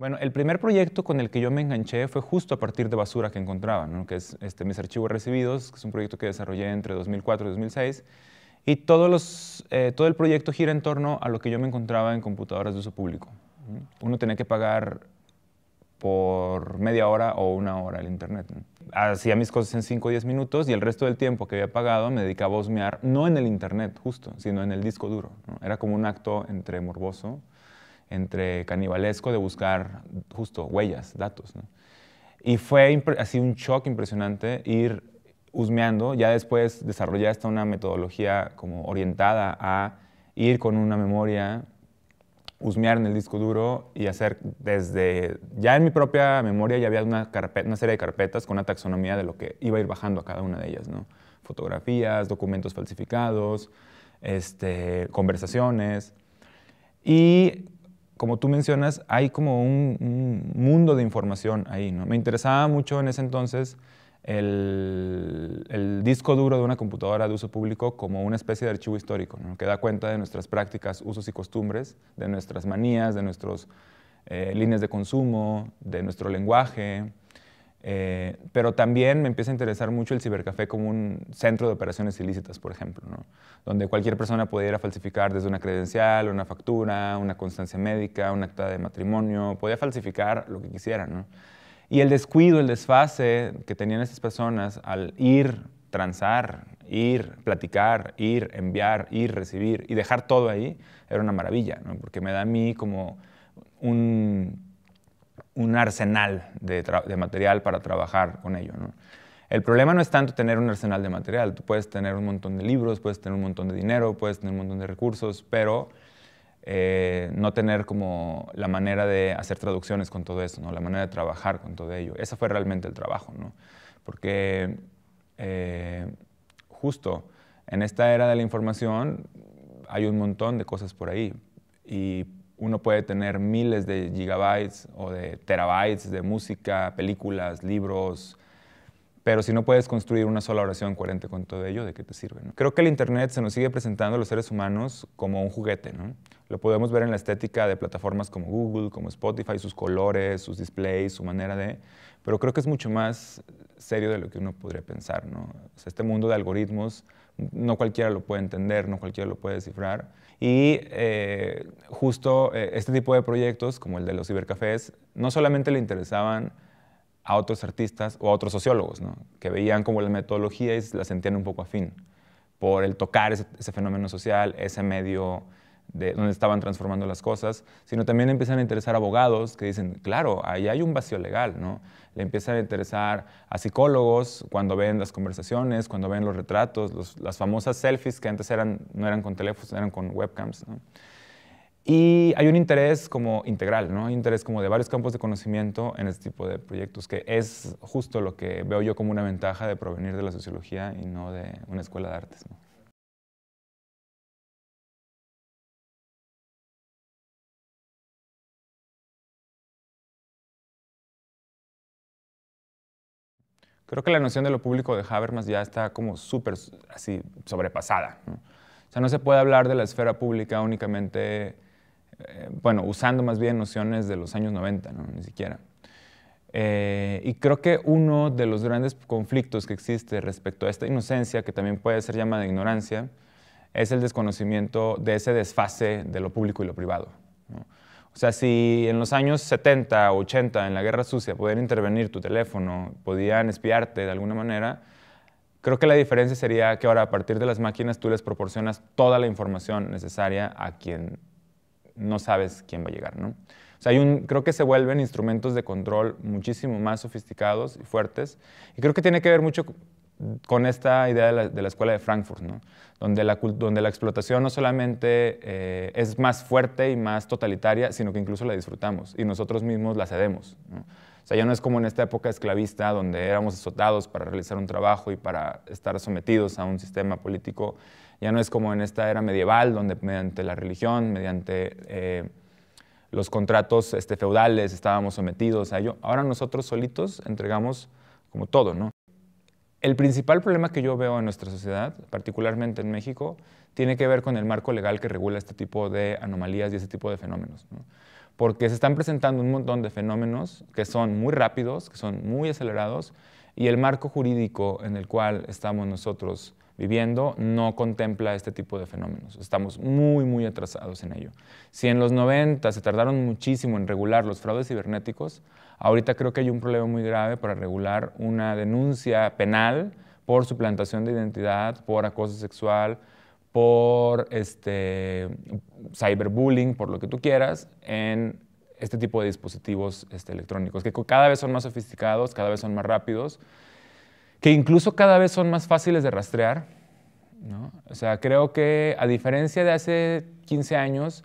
Bueno, el primer proyecto con el que yo me enganché fue justo a partir de basura que encontraba, que es este, mis archivos recibidos, que es un proyecto que desarrollé entre 2004 y 2006. Y eh, todo el proyecto gira en torno a lo que yo me encontraba en computadoras de uso público. Uno tenía que pagar por media hora o una hora el internet. Hacía mis cosas en 5 o 10 minutos y el resto del tiempo que había pagado me dedicaba a bosmear, no en el internet justo, sino en el disco duro. Era como un acto entre morboso entre canibalesco de buscar justo huellas, datos. Y fue así un shock impresionante ir husmeando. Ya después desarrollé hasta una metodología como orientada a ir con una memoria, husmear en el disco duro y hacer desde... Ya en mi propia memoria ya había una, carpeta, una serie de carpetas con una taxonomía de lo que iba a ir bajando a cada una de ellas, Fotografías, documentos falsificados, este, conversaciones. Y como tú mencionas, hay como un, mundo de información ahí, ¿no? Me interesaba mucho en ese entonces el, disco duro de una computadora de uso público como una especie de archivo histórico, que da cuenta de nuestras prácticas, usos y costumbres, de nuestras manías, de nuestras eh, líneas de consumo, de nuestro lenguaje, eh, pero también me empieza a interesar mucho el cibercafé como un centro de operaciones ilícitas, por ejemplo, donde cualquier persona pudiera falsificar desde una credencial, una factura, una constancia médica, un acta de matrimonio, podía falsificar lo que quisiera. Y el descuido, el desfase que tenían esas personas al ir, transar, ir, platicar, ir, enviar, ir, recibir y dejar todo ahí, era una maravilla, porque me da a mí como un un arsenal de, material para trabajar con ello. El problema no es tanto tener un arsenal de material, tú puedes tener un montón de libros, puedes tener un montón de dinero, puedes tener un montón de recursos, pero eh, no tener como la manera de hacer traducciones con todo eso, ¿no? la manera de trabajar con todo ello. Ese fue realmente el trabajo, porque eh, justo en esta era de la información hay un montón de cosas por ahí y uno puede tener miles de gigabytes o de terabytes de música, películas, libros, pero si no puedes construir una sola oración coherente con todo ello, ¿de qué te sirve? Creo que el Internet se nos sigue presentando a los seres humanos como un juguete. ¿no? Lo podemos ver en la estética de plataformas como Google, como Spotify, sus colores, sus displays, su manera de... Pero creo que es mucho más serio de lo que uno podría pensar. ¿no? este mundo de algoritmos no cualquiera lo puede entender, no cualquiera lo puede descifrar. Y eh, justo eh, este tipo de proyectos, como el de los cibercafés, no solamente le interesaban a otros artistas o a otros sociólogos, que veían como la metodología y la sentían un poco afín por el tocar ese fenómeno social, ese medio de dónde estaban transformando las cosas, sino también empiezan a interesar abogados que dicen, claro, ahí hay un vacío legal, ¿no? Le empiezan a interesar a psicólogos cuando ven las conversaciones, cuando ven los retratos, las famosas selfies que antes eran, no eran con teléfonos, eran con webcams, Y hay un interés como integral, ¿no? Hay interés como de varios campos de conocimiento en este tipo de proyectos, que es justo lo que veo yo como una ventaja de provenir de la sociología y no de una escuela de artes, Creo que la noción de lo público de Habermas ya está como súper así sobrepasada. O sea, no se puede hablar de la esfera pública únicamente, eh, bueno, usando más bien nociones de los años 90, ¿no? ni siquiera. Eh, y creo que uno de los grandes conflictos que existe respecto a esta inocencia, que también puede ser llamada ignorancia, es el desconocimiento de ese desfase de lo público y lo privado. ¿no? O sea, si en los años 70, 80, en la Guerra Sucia, podían intervenir tu teléfono, podían espiarte de alguna manera, creo que la diferencia sería que ahora a partir de las máquinas tú les proporcionas toda la información necesaria a quien no sabes quién va a llegar, O sea, creo que se vuelven instrumentos de control muchísimo más sofisticados y fuertes. Y creo que tiene que ver mucho con esta idea de la, escuela de Frankfurt, donde, la, donde la explotación no solamente eh, es más fuerte y más totalitaria, sino que incluso la disfrutamos y nosotros mismos la cedemos. O sea, ya no es como en esta época esclavista, donde éramos azotados para realizar un trabajo y para estar sometidos a un sistema político. Ya no es como en esta era medieval, donde mediante la religión, mediante... Eh, los contratos este, feudales, estábamos sometidos a ello. Ahora nosotros solitos entregamos como todo, ¿no? El principal problema que yo veo en nuestra sociedad, particularmente en México, tiene que ver con el marco legal que regula este tipo de anomalías y este tipo de fenómenos. Porque se están presentando un montón de fenómenos que son muy rápidos, que son muy acelerados, y el marco jurídico en el cual estamos nosotros viviendo no contempla este tipo de fenómenos. Estamos muy, muy atrasados en ello. Si en los 90 se tardaron muchísimo en regular los fraudes cibernéticos, ahorita creo que hay un problema muy grave para regular una denuncia penal por suplantación de identidad, por acoso sexual, por este, cyberbullying, por lo que tú quieras, en este tipo de dispositivos este, electrónicos, que cada vez son más sofisticados, cada vez son más rápidos que incluso cada vez son más fáciles de rastrear. ¿no? O sea, creo que a diferencia de hace 15 años,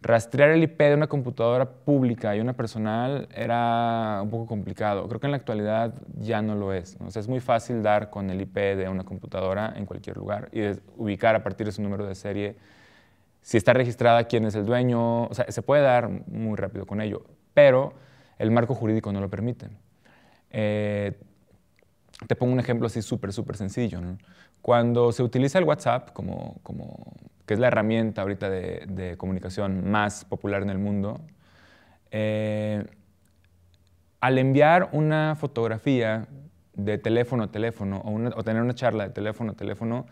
rastrear el IP de una computadora pública y una personal era un poco complicado. Creo que en la actualidad ya no lo es. ¿no? O sea, es muy fácil dar con el IP de una computadora en cualquier lugar y ubicar a partir de su número de serie si está registrada quién es el dueño. O sea, se puede dar muy rápido con ello, pero el marco jurídico no lo permite. Eh, te pongo un ejemplo así súper, súper sencillo. Cuando se utiliza el WhatsApp, como, como, que es la herramienta ahorita de, comunicación más popular en el mundo, eh, al enviar una fotografía de teléfono a teléfono o, tener una charla de teléfono a teléfono,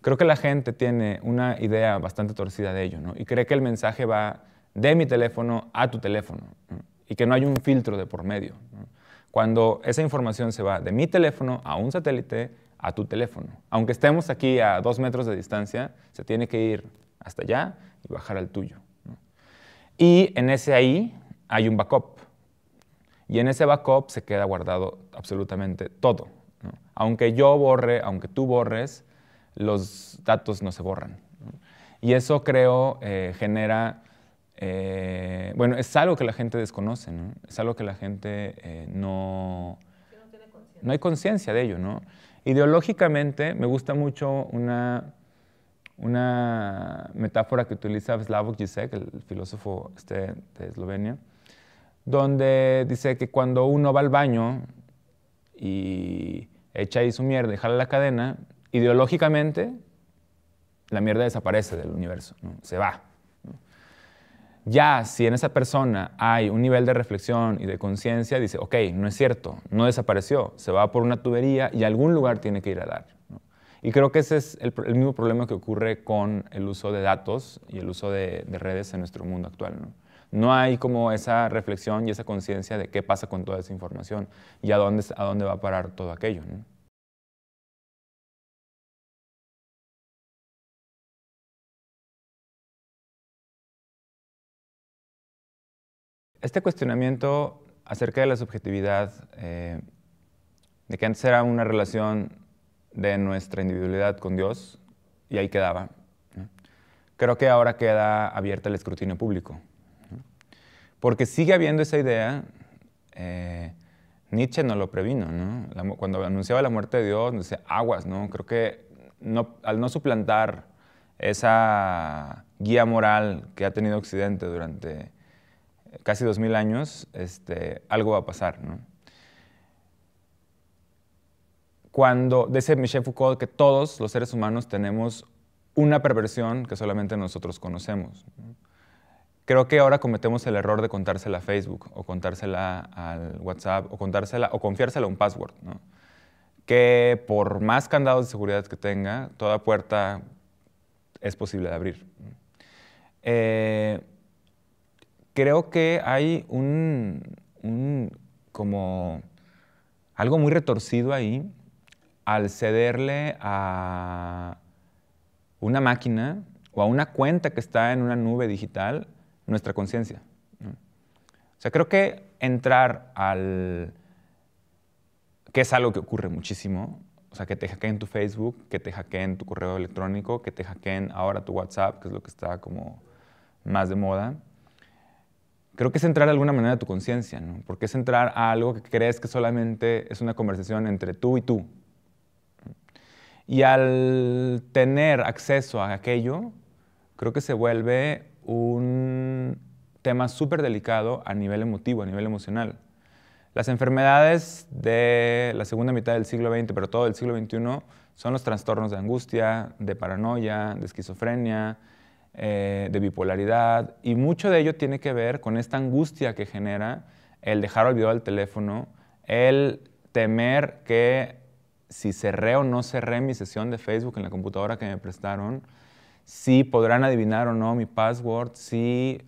creo que la gente tiene una idea bastante torcida de ello ¿no? y cree que el mensaje va de mi teléfono a tu teléfono y que no hay un filtro de por medio cuando esa información se va de mi teléfono a un satélite a tu teléfono. Aunque estemos aquí a dos metros de distancia, se tiene que ir hasta allá y bajar al tuyo. Y en ese ahí hay un backup. Y en ese backup se queda guardado absolutamente todo. Aunque yo borre, aunque tú borres, los datos no se borran. Y eso creo eh, genera eh, bueno, es algo que la gente desconoce, Es algo que la gente eh, no... No hay conciencia de ello, ¿no? Ideológicamente me gusta mucho una, una metáfora que utiliza Slavoj Žižek, el filósofo este de Eslovenia, donde dice que cuando uno va al baño y echa ahí su mierda y jala la cadena, ideológicamente la mierda desaparece del universo, se va, ya si en esa persona hay un nivel de reflexión y de conciencia, dice, ok, no es cierto, no desapareció, se va por una tubería y algún lugar tiene que ir a dar. Y creo que ese es el, mismo problema que ocurre con el uso de datos y el uso de, redes en nuestro mundo actual. ¿no? hay como esa reflexión y esa conciencia de qué pasa con toda esa información y a dónde, va a parar todo aquello. Este cuestionamiento acerca de la subjetividad, eh, de que antes era una relación de nuestra individualidad con Dios, y ahí quedaba. Creo que ahora queda abierta el escrutinio público. Porque sigue habiendo esa idea, eh, Nietzsche no lo previno, cuando anunciaba la muerte de Dios, dice, aguas, ¿no? Creo que al no suplantar esa guía moral que ha tenido Occidente durante casi 2000 años, este, algo va a pasar. ¿no? Cuando dice Michel Foucault que todos los seres humanos tenemos una perversión que solamente nosotros conocemos. Creo que ahora cometemos el error de contársela a Facebook o contársela al WhatsApp o contársela o confiársela a un password. ¿no? Que por más candados de seguridad que tenga, toda puerta es posible de abrir. Eh, creo que hay un, como algo muy retorcido ahí al cederle a una máquina o a una cuenta que está en una nube digital nuestra conciencia. O sea, creo que entrar al... que es algo que ocurre muchísimo, o sea, que te hackeen tu Facebook, que te hackeen tu correo electrónico, que te hackeen ahora tu WhatsApp, que es lo que está como más de moda creo que es entrar de alguna manera a tu conciencia, ¿no? Porque es entrar a algo que crees que solamente es una conversación entre tú y tú. Y al tener acceso a aquello, creo que se vuelve un tema súper delicado a nivel emotivo, a nivel emocional. Las enfermedades de la segunda mitad del siglo XX, pero todo el siglo XXI, son los trastornos de angustia, de paranoia, de esquizofrenia, eh, de bipolaridad, y mucho de ello tiene que ver con esta angustia que genera el dejar olvidado el teléfono, el temer que si cerré o no cerré mi sesión de Facebook en la computadora que me prestaron, si podrán adivinar o no mi password, si...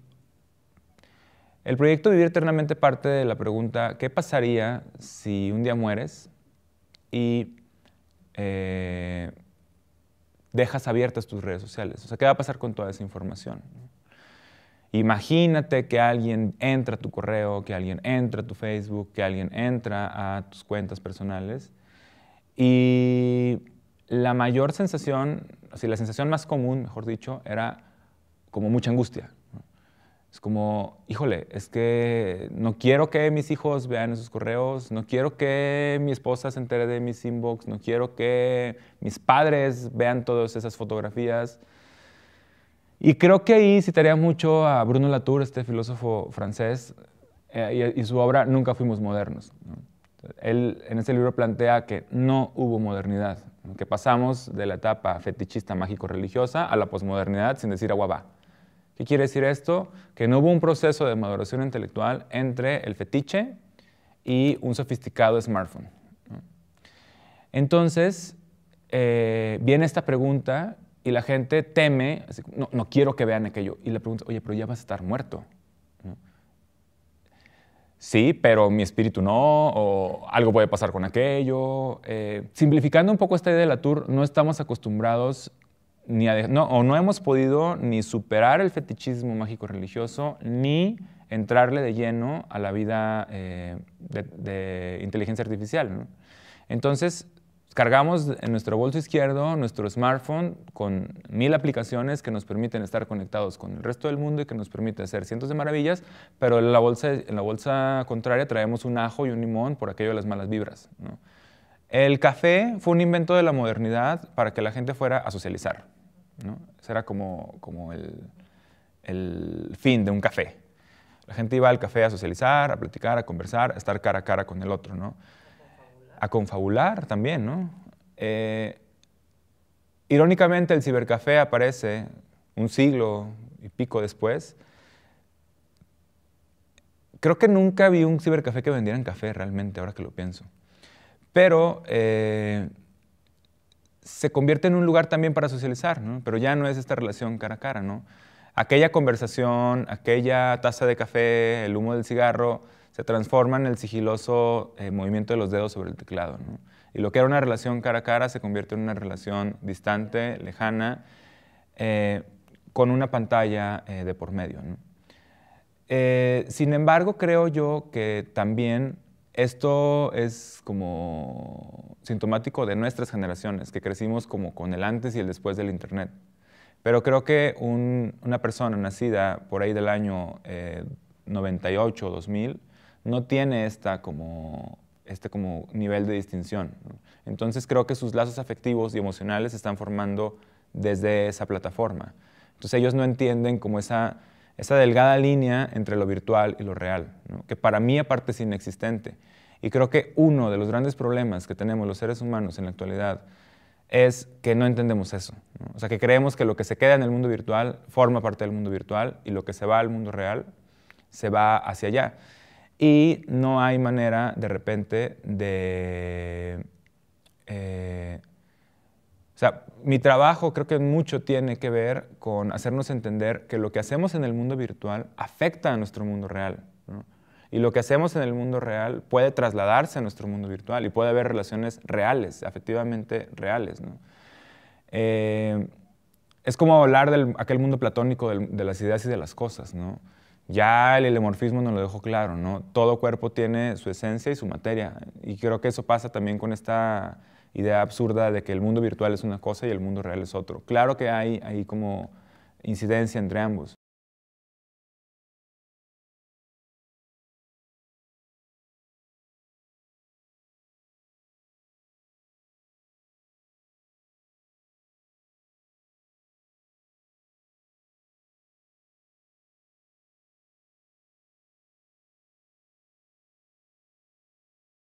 El proyecto Vivir Eternamente parte de la pregunta, ¿qué pasaría si un día mueres? Y eh, dejas abiertas tus redes sociales. O sea, ¿qué va a pasar con toda esa información? Imagínate que alguien entra a tu correo, que alguien entra a tu Facebook, que alguien entra a tus cuentas personales. Y la mayor sensación, o la sensación más común, mejor dicho, era como mucha angustia. Es como, híjole, es que no quiero que mis hijos vean esos correos, no quiero que mi esposa se entere de mis inbox, no quiero que mis padres vean todas esas fotografías. Y creo que ahí citaría mucho a Bruno Latour, este filósofo francés, eh, y, su obra Nunca fuimos modernos. Él en ese libro plantea que no hubo modernidad, que pasamos de la etapa fetichista mágico-religiosa a la posmodernidad sin decir agua va. ¿Qué quiere decir esto? Que no hubo un proceso de maduración intelectual entre el fetiche y un sofisticado smartphone. Entonces, eh, viene esta pregunta y la gente teme, no, quiero que vean aquello. Y le pregunta, oye, pero ya vas a estar muerto. Sí, pero mi espíritu no, o algo puede pasar con aquello. Eh, simplificando un poco esta idea de la tour, no estamos acostumbrados no, o no hemos podido ni superar el fetichismo mágico religioso, ni entrarle de lleno a la vida eh, de, inteligencia artificial. Entonces, cargamos en nuestro bolso izquierdo nuestro smartphone con mil aplicaciones que nos permiten estar conectados con el resto del mundo y que nos permiten hacer cientos de maravillas, pero en la bolsa, en la bolsa contraria traemos un ajo y un limón por aquello de las malas vibras. El café fue un invento de la modernidad para que la gente fuera a socializar. ¿no? Ese era como, el, fin de un café. La gente iba al café a socializar, a platicar, a conversar, a estar cara a cara con el otro, A confabular también, eh, irónicamente, el cibercafé aparece un siglo y pico después. Creo que nunca vi un cibercafé que vendieran café realmente, ahora que lo pienso. Pero eh, se convierte en un lugar también para socializar, pero ya no es esta relación cara a cara. ¿no? Aquella conversación, aquella taza de café, el humo del cigarro, se transforma en el sigiloso eh, movimiento de los dedos sobre el teclado. Y lo que era una relación cara a cara se convierte en una relación distante, lejana, eh, con una pantalla eh, de por medio. sin embargo, creo yo que también esto es como sintomático de nuestras generaciones, que crecimos como con el antes y el después del Internet. Pero creo que una persona nacida por ahí del año 98 o 2000 no tiene este nivel de distinción. Entonces creo que sus lazos afectivos y emocionales se están formando desde esa plataforma. Entonces ellos no entienden como esa, delgada línea entre lo virtual y lo real, que para mí aparte es inexistente. Y creo que uno de los grandes problemas que tenemos los seres humanos en la actualidad es que no entendemos eso. O sea, que creemos que lo que se queda en el mundo virtual forma parte del mundo virtual y lo que se va al mundo real se va hacia allá. Y no hay manera de repente de... Eh, o sea, mi trabajo creo que mucho tiene que ver con hacernos entender que lo que hacemos en el mundo virtual afecta a nuestro mundo real. Y lo que hacemos en el mundo real puede trasladarse a nuestro mundo virtual y puede haber relaciones reales, afectivamente reales. Eh, es como hablar de aquel mundo platónico de las ideas y de las cosas. Ya el elemorfismo nos lo dejó claro, Todo cuerpo tiene su esencia y su materia. Y creo que eso pasa también con esta idea absurda de que el mundo virtual es una cosa y el mundo real es otro. Claro que hay ahí como incidencia entre ambos.